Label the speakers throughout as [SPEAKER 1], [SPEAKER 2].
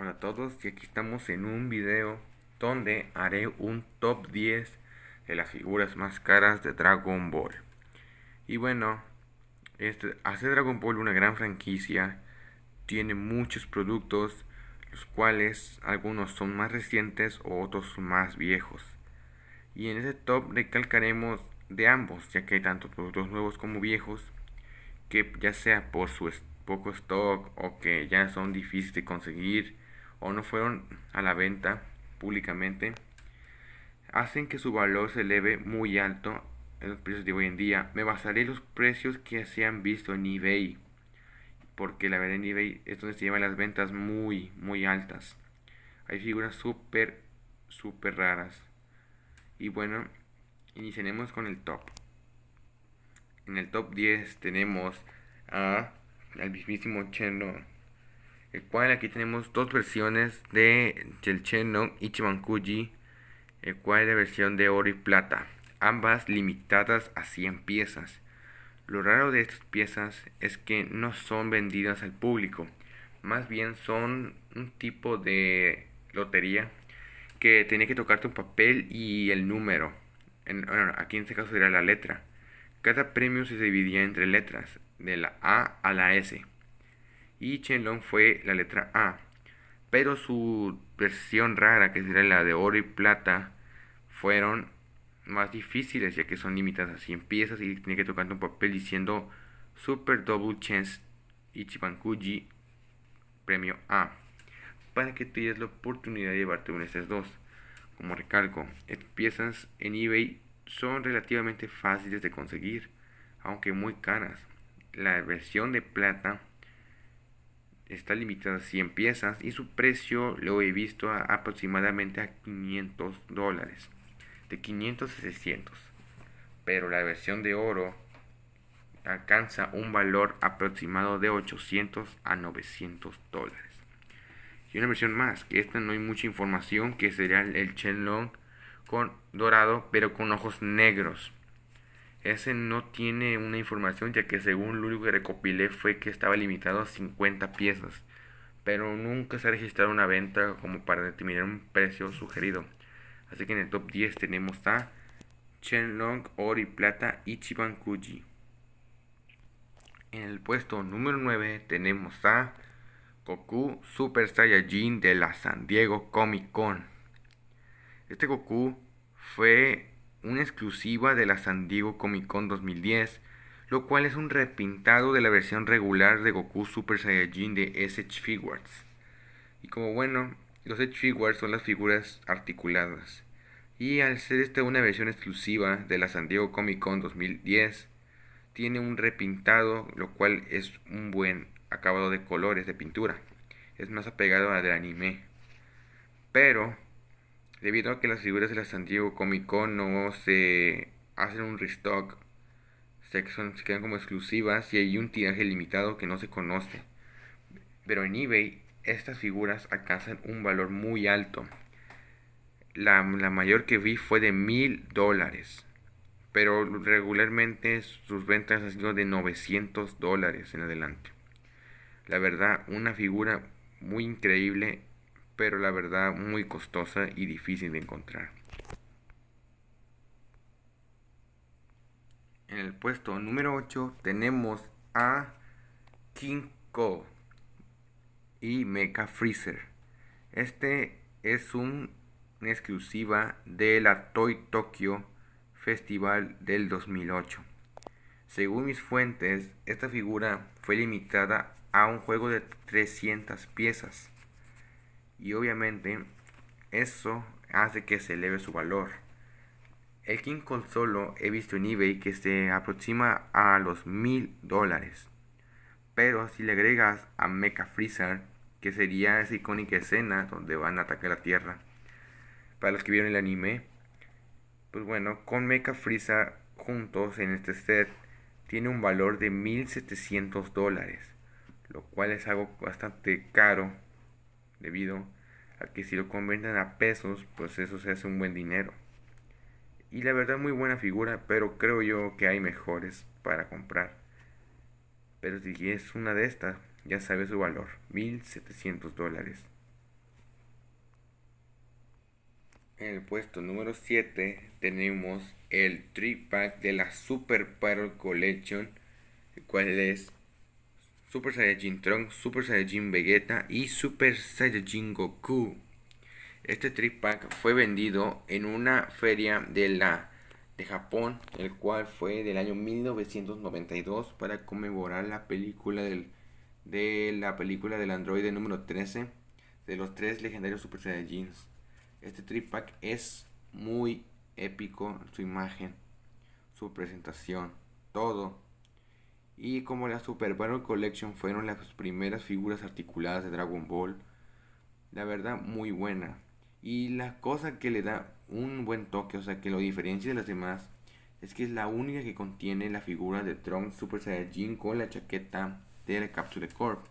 [SPEAKER 1] Hola a todos y aquí estamos en un video donde haré un top 10 de las figuras más caras de Dragon Ball. Y bueno, este, hace Dragon Ball una gran franquicia, tiene muchos productos, los cuales algunos son más recientes o otros más viejos. Y en ese top recalcaremos de ambos, ya que hay tanto productos nuevos como viejos, que ya sea por su poco stock o que ya son difíciles de conseguir, o no fueron a la venta públicamente, hacen que su valor se eleve muy alto en los precios de hoy en día. Me basaré en los precios que se han visto en eBay, porque la verdad en eBay es donde se llevan las ventas muy, muy altas. Hay figuras súper, súper raras. Y bueno, iniciaremos con el top. En el top 10 tenemos al mismísimo cheno el cual aquí tenemos dos versiones de y Ichibankuji, el cual es la versión de oro y plata, ambas limitadas a 100 piezas. Lo raro de estas piezas es que no son vendidas al público, más bien son un tipo de lotería que tenía que tocarte un papel y el número. bueno, aquí en este caso era la letra. Cada premio se dividía entre letras, de la A a la S y Long fue la letra A. Pero su versión rara, que será la de oro y plata, fueron más difíciles ya que son limitadas a 100 piezas y tiene que tocarte un papel diciendo Super Double Chance Ichibankuji Premio A para que tuvieras la oportunidad de llevarte uno de estos dos. Como recalco, estas piezas en eBay son relativamente fáciles de conseguir, aunque muy caras. La versión de plata está limitada a 100 piezas y su precio lo he visto aproximadamente a 500 dólares. De 500 a 600. Pero la versión de oro alcanza un valor aproximado de 800 a 900 dólares. Y una versión más, que esta no hay mucha información, que sería el Chenlong con dorado pero con ojos negros. Ese no tiene una información ya que según lo único que recopilé fue que estaba limitado a 50 piezas, pero nunca se ha registrado una venta como para determinar un precio sugerido. Así que en el top 10 tenemos a Long, Ori Plata Ichiban Kuji. En el puesto número 9 tenemos a Goku Super Saiyajin de la San Diego Comic Con. Este Goku fue una exclusiva de la San Diego Comic Con 2010, lo cual es un repintado de la versión regular de Goku Super Saiyajin de SH Figuarts. Y como bueno, los SH Figuarts son las figuras articuladas. Y al ser esta una versión exclusiva de la San Diego Comic Con 2010, tiene un repintado, lo cual es un buen acabado de colores de pintura. Es más apegado al de anime. Pero Debido a que las figuras de la San Diego Comic Con no se hacen un restock, se quedan como exclusivas y hay un tiraje limitado que no se conoce. Pero en eBay estas figuras alcanzan un valor muy alto. La, la mayor que vi fue de mil dólares. Pero regularmente sus ventas han sido de 900 dólares en adelante. La verdad, una figura muy increíble pero la verdad muy costosa y difícil de encontrar. En el puesto número 8 tenemos a King Ko y Mecha Freezer. Este es un, una exclusiva de la Toy Tokyo Festival del 2008. Según mis fuentes, esta figura fue limitada a un juego de 300 piezas y obviamente eso hace que se eleve su valor. El King solo he visto en eBay que se aproxima a los mil dólares. Pero si le agregas a Mecha Freezer, que sería esa icónica escena donde van a atacar la Tierra, para los que vieron el anime, pues bueno, con Mecha Freezer juntos en este set tiene un valor de 1700 dólares, lo cual es algo bastante caro debido a que si lo convierten a pesos, pues eso se hace un buen dinero. Y la verdad muy buena figura, pero creo yo que hay mejores para comprar. Pero si es una de estas, ya sabe su valor, 1.700 dólares. En el puesto número 7 tenemos el 3-pack de la Super Pearl Collection, el cual es Super Saiyajin Trunks, Super Saiyajin Vegeta y Super Saiyajin Goku. Este trip pack fue vendido en una feria de la de Japón, el cual fue del año 1992 para conmemorar la película del, de la película del androide número 13 de los tres legendarios Super Saiyajins. Este trip pack es muy épico, su imagen, su presentación, todo y como la Super Battle Collection fueron las primeras figuras articuladas de Dragon Ball. La verdad, muy buena. Y la cosa que le da un buen toque, o sea, que lo diferencia de las demás, es que es la única que contiene la figura de Trunks Super Saiyajin con la chaqueta de la Capsule Corp.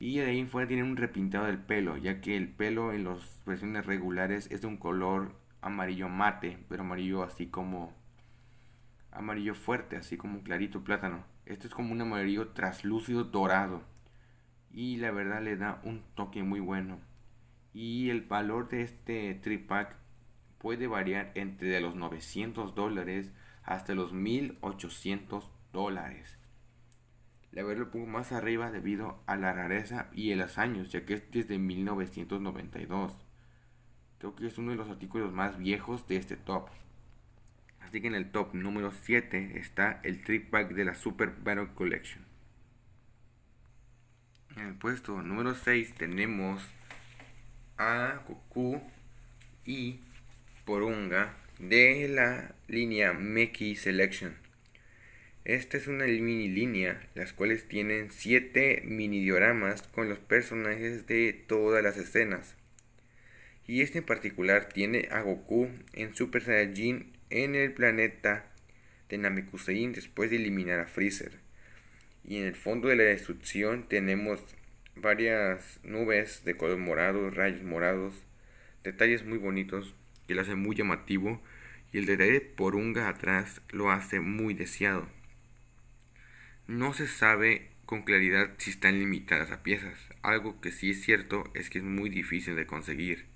[SPEAKER 1] Y de ahí en fuera tiene un repintado del pelo, ya que el pelo en las versiones regulares es de un color amarillo mate, pero amarillo así como amarillo fuerte, así como clarito plátano. Esto es como un amarillo traslúcido dorado. Y la verdad le da un toque muy bueno. Y el valor de este tripack puede variar entre los 900 dólares hasta los 1800 dólares. La verdad lo pongo más arriba debido a la rareza y el los años, ya que este es de 1992. Creo que es uno de los artículos más viejos de este top. Así que en el top número 7 está el Trip Pack de la Super Battle Collection. En el puesto número 6 tenemos a Goku y Porunga de la línea Meki Selection. Esta es una mini línea, las cuales tienen 7 mini dioramas con los personajes de todas las escenas. Y este en particular tiene a Goku en Super Saiyajin en el planeta de Namekusein después de eliminar a Freezer. Y en el fondo de la destrucción tenemos varias nubes de color morado, rayos morados, detalles muy bonitos que lo hacen muy llamativo y el detalle por unga atrás lo hace muy deseado. No se sabe con claridad si están limitadas a piezas, algo que sí es cierto es que es muy difícil de conseguir.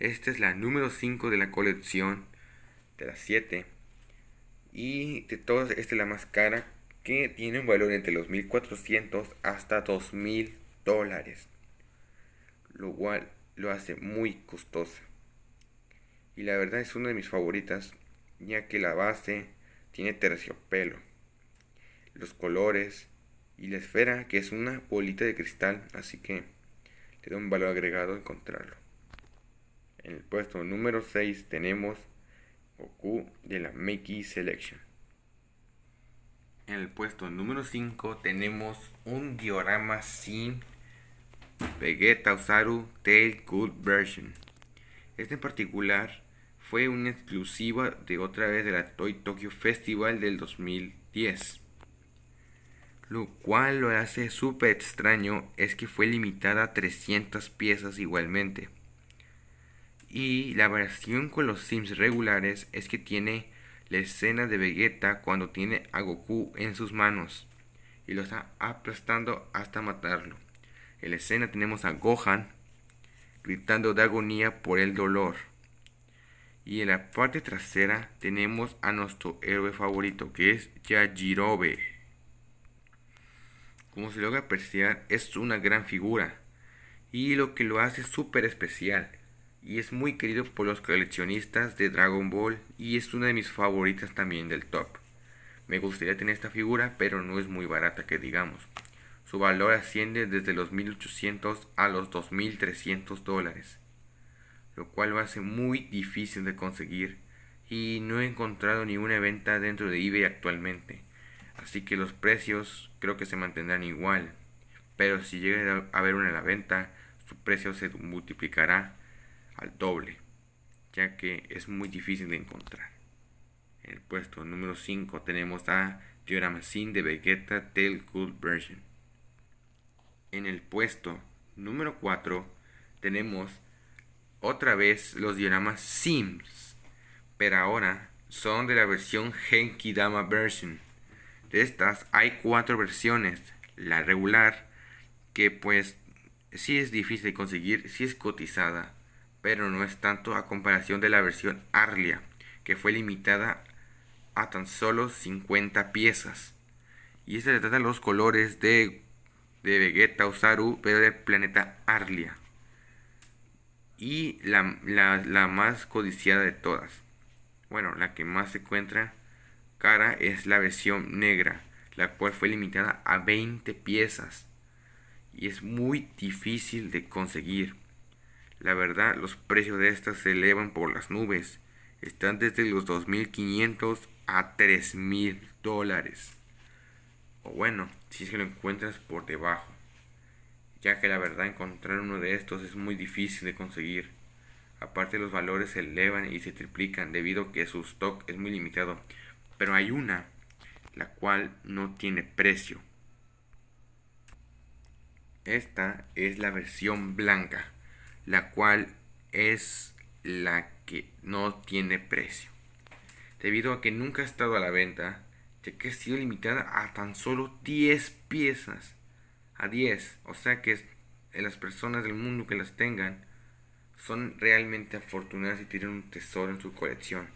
[SPEAKER 1] Esta es la número 5 de la colección de las 7. Y de todas, esta es la más cara que tiene un valor entre los 1400 hasta 2000 dólares. Lo cual lo hace muy costosa. Y la verdad es una de mis favoritas, ya que la base tiene terciopelo, los colores y la esfera, que es una bolita de cristal, así que te da un valor agregado encontrarlo. En el puesto número 6 tenemos o de la Makey Selection. En el puesto número 5 tenemos un diorama sin Vegeta Usaru Tail Good Version. Este en particular fue una exclusiva de otra vez de la Toy Tokyo Festival del 2010. Lo cual lo hace súper extraño es que fue limitada a 300 piezas igualmente. Y la variación con los Sims regulares es que tiene la escena de Vegeta cuando tiene a Goku en sus manos y lo está aplastando hasta matarlo. En la escena tenemos a Gohan gritando de agonía por el dolor. Y en la parte trasera tenemos a nuestro héroe favorito que es Yajirobe. Como se logra apreciar, es una gran figura y lo que lo hace súper especial y es muy querido por los coleccionistas de Dragon Ball y es una de mis favoritas también del top. Me gustaría tener esta figura, pero no es muy barata que digamos. Su valor asciende desde los 1800 a los 2300 dólares, lo cual lo hace muy difícil de conseguir y no he encontrado ninguna venta dentro de eBay actualmente. Así que los precios creo que se mantendrán igual, pero si llega a haber una en la venta, su precio se multiplicará al doble, ya que es muy difícil de encontrar. En el puesto número 5 tenemos a diorama Sin de Vegeta del Good Version. En el puesto número 4 tenemos otra vez los dioramas Sims, pero ahora son de la versión Genki Dama Version. De estas hay cuatro versiones, la regular, que pues sí es difícil de conseguir, sí es cotizada, pero no es tanto a comparación de la versión Arlia, que fue limitada a tan solo 50 piezas. Y se trata de los colores de, de Vegeta Osaru, pero del planeta Arlia. Y la, la más codiciada de todas. Bueno, la que más se encuentra cara es la versión negra, la cual fue limitada a 20 piezas. Y es muy difícil de conseguir. La verdad, los precios de estas se elevan por las nubes. Están desde los 2.500 a 3.000 dólares. O bueno, si es que lo encuentras por debajo. Ya que la verdad encontrar uno de estos es muy difícil de conseguir. Aparte los valores se elevan y se triplican debido a que su stock es muy limitado. Pero hay una, la cual no tiene precio. Esta es la versión blanca la cual es la que no tiene precio, debido a que nunca ha estado a la venta, ya que ha sido limitada a tan solo 10 piezas, a 10, o sea que eh, las personas del mundo que las tengan son realmente afortunadas y tienen un tesoro en su colección.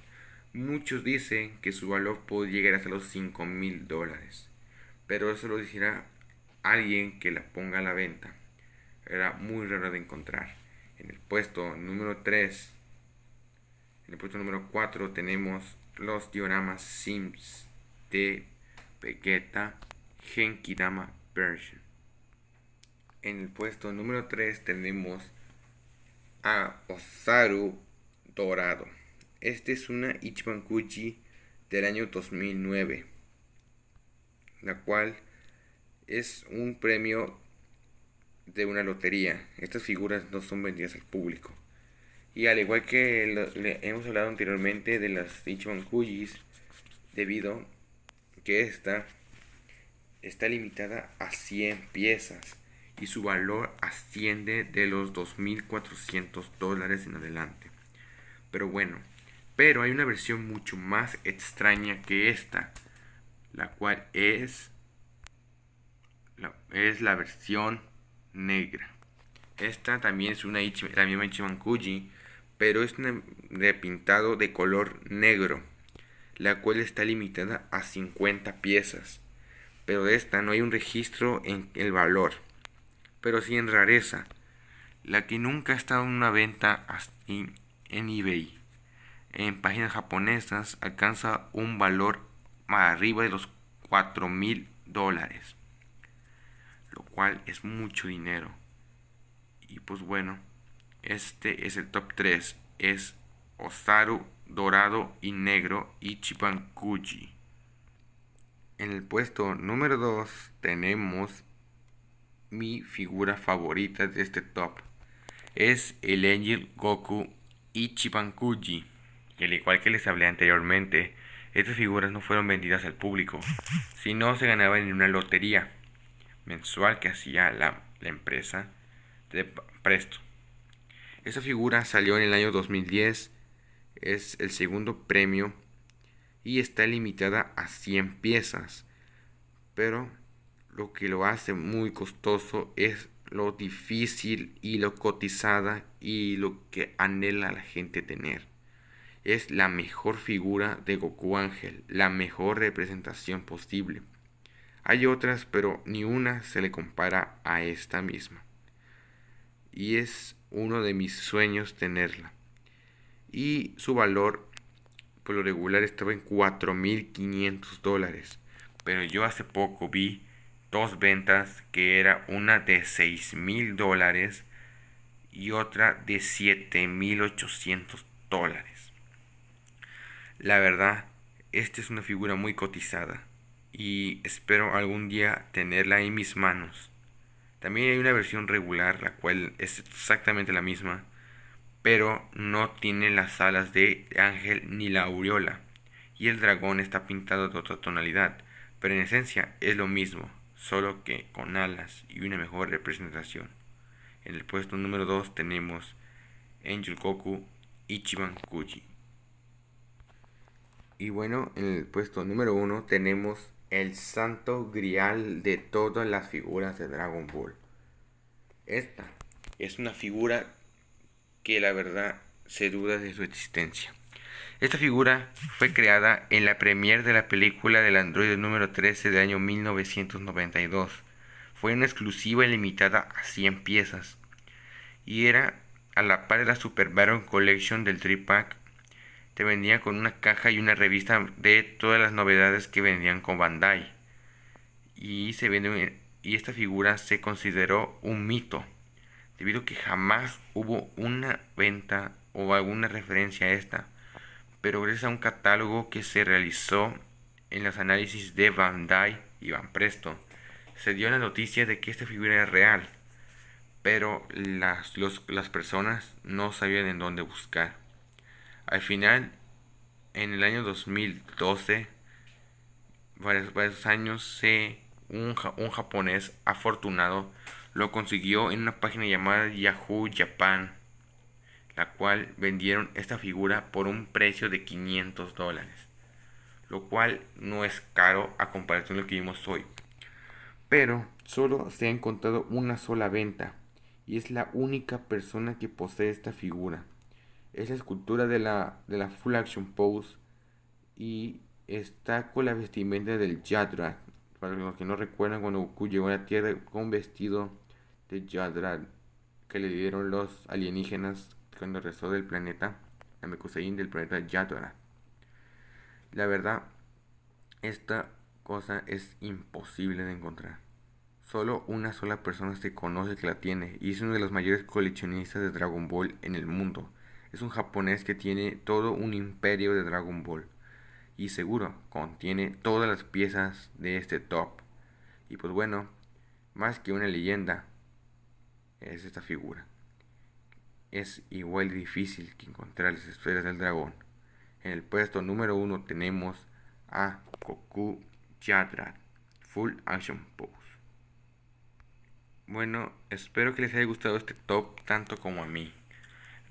[SPEAKER 1] Muchos dicen que su valor puede llegar hasta los 5 mil dólares, pero eso lo dirá alguien que la ponga a la venta. Era muy raro de encontrar. En el puesto número 3, en el puesto número 4 tenemos los dioramas Sims de Vegeta Genkidama Version. En el puesto número 3 tenemos a Osaru Dorado. Este es una Ichiban Kuchi del año 2009, la cual es un premio de una lotería. Estas figuras no son vendidas al público. Y al igual que le hemos hablado anteriormente de las Ichiban Kujis, debido que esta está limitada a 100 piezas y su valor asciende de los 2.400 dólares en adelante. Pero bueno, pero hay una versión mucho más extraña que esta, la cual es es la versión negra. Esta también es una ichi, la misma Ichimankuji, pero es de pintado de color negro, la cual está limitada a 50 piezas. Pero de esta no hay un registro en el valor, pero sí en rareza, la que nunca ha estado en una venta en eBay. En páginas japonesas alcanza un valor más arriba de los 4 mil dólares es mucho dinero. Y pues bueno, este es el top 3. Es Osaru Dorado y Negro y En el puesto número 2 tenemos mi figura favorita de este top. Es el Angel Goku Ichibankuji. El igual que les hablé anteriormente, estas figuras no fueron vendidas al público, sino se ganaban en una lotería mensual que hacía la, empresa de Presto. Esa figura salió en el año 2010, es el segundo premio y está limitada a 100 piezas. Pero lo que lo hace muy costoso es lo difícil y lo cotizada y lo que anhela la gente tener. Es la mejor figura de Goku Ángel, la mejor representación posible. Hay otras, pero ni una se le compara a esta misma. Y es uno de mis sueños tenerla. Y su valor, por lo regular, estaba en 4.500 dólares. Pero yo hace poco vi dos ventas que era una de 6.000 dólares y otra de 7.800 dólares. La verdad, esta es una figura muy cotizada y espero algún día tenerla en mis manos. También hay una versión regular, la cual es exactamente la misma, pero no tiene las alas de ángel ni la aureola, y el dragón está pintado de otra tonalidad, pero en esencia es lo mismo, solo que con alas y una mejor representación. En el puesto número 2 tenemos Angel Goku Ichiban Kuji. Y bueno, en el puesto número 1 tenemos el santo grial de todas las figuras de Dragon Ball. Esta es una figura que la verdad se duda de su existencia. Esta figura fue creada en la premiere de la película del androide número 13 del año 1992. Fue una exclusiva limitada a 100 piezas. Y era a la par de la Super Baron Collection del 3-pack te con una caja y una revista de todas las novedades que vendían con Bandai. Y, se vende, y esta figura se consideró un mito, debido a que jamás hubo una venta o alguna referencia a esta, pero gracias a un catálogo que se realizó en los análisis de Bandai y Van Presto, se dio la noticia de que esta figura era real, pero las, las personas no sabían en dónde buscar. Al final, en el año 2012, varios, años, se, un, un japonés afortunado lo consiguió en una página llamada Yahoo Japan, la cual vendieron esta figura por un precio de 500 dólares, lo cual no es caro a comparación de lo que vimos hoy. Pero solo se ha encontrado una sola venta y es la única persona que posee esta figura es la escultura de la, de la Full Action Pose y está con la vestimenta del Yadra. Para los que no recuerdan, cuando Goku llegó a la Tierra con un vestido de Yadra que le dieron los alienígenas cuando regresó del planeta La Mekusein del planeta Yadra. La verdad, esta cosa es imposible de encontrar. Solo una sola persona se conoce que la tiene y es uno de los mayores coleccionistas de Dragon Ball en el mundo es un japonés que tiene todo un imperio de Dragon Ball. Y seguro, contiene todas las piezas de este top. Y pues bueno, más que una leyenda, es esta figura. Es igual difícil que encontrar las esferas del dragón. En el puesto número uno tenemos a Goku Yadra, Full Action Pose. Bueno, espero que les haya gustado este top tanto como a mí.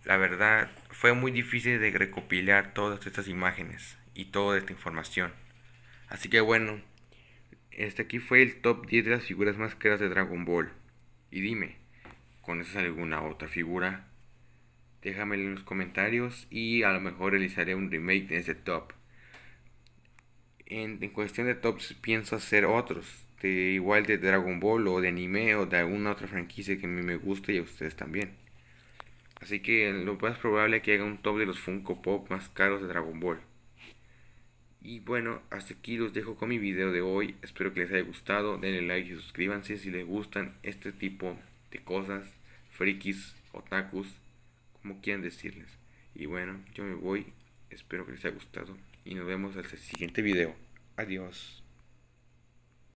[SPEAKER 1] La verdad, fue muy difícil de recopilar todas estas imágenes y toda esta información. Así que bueno, este aquí fue el top 10 de las figuras más caras de Dragon Ball. Y dime, ¿conoces alguna otra figura? Déjamelo en los comentarios y a lo mejor realizaré un remake de ese top. En, en cuestión de tops pienso hacer otros, de igual de Dragon Ball o de anime o de alguna otra franquicia que a mí me guste y a ustedes también. Así que lo más probable es que haga un top de los Funko Pop más caros de Dragon Ball. Y bueno, hasta aquí los dejo con mi video de hoy. Espero que les haya gustado. Denle like y suscríbanse si les gustan este tipo de cosas. Frikis, otakus, como quieran decirles. Y bueno, yo me voy. Espero que les haya gustado. Y nos vemos hasta el siguiente video. Adiós.